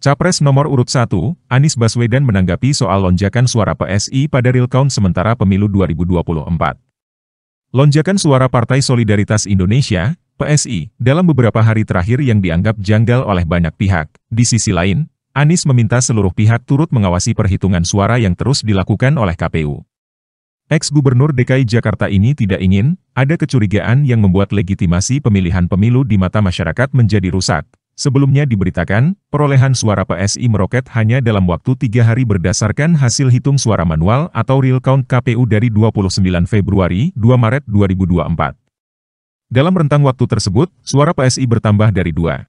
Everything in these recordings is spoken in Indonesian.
Capres nomor urut 1, Anies Baswedan menanggapi soal lonjakan suara PSI pada real count sementara pemilu 2024. Lonjakan suara Partai Solidaritas Indonesia, PSI, dalam beberapa hari terakhir yang dianggap janggal oleh banyak pihak. Di sisi lain, Anies meminta seluruh pihak turut mengawasi perhitungan suara yang terus dilakukan oleh KPU. Ex-Gubernur DKI Jakarta ini tidak ingin, ada kecurigaan yang membuat legitimasi pemilihan pemilu di mata masyarakat menjadi rusak, Sebelumnya diberitakan, perolehan suara PSI meroket hanya dalam waktu tiga hari berdasarkan hasil hitung suara manual atau real count KPU dari 29 Februari 2 Maret 2024. Dalam rentang waktu tersebut, suara PSI bertambah dari dua.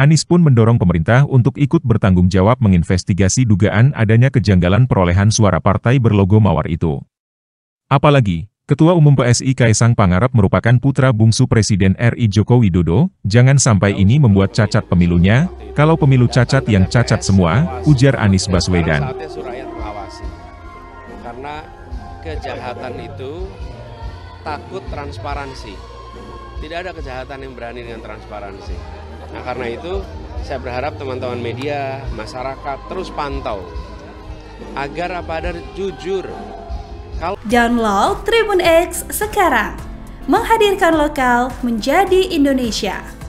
Anies pun mendorong pemerintah untuk ikut bertanggung jawab menginvestigasi dugaan adanya kejanggalan perolehan suara partai berlogo mawar itu. Apalagi, Ketua Umum PSI Kaisang Pangarap merupakan putra bungsu Presiden RI Joko Widodo, jangan sampai ini membuat cacat pemilunya, kalau pemilu cacat yang cacat semua, ujar Anies Baswedan. Karena kejahatan itu takut transparansi. Tidak ada kejahatan yang berani dengan transparansi. Nah karena itu saya berharap teman-teman media, masyarakat terus pantau agar apa ada jujur. Kalau... Download Tribun X sekarang menghadirkan lokal menjadi Indonesia.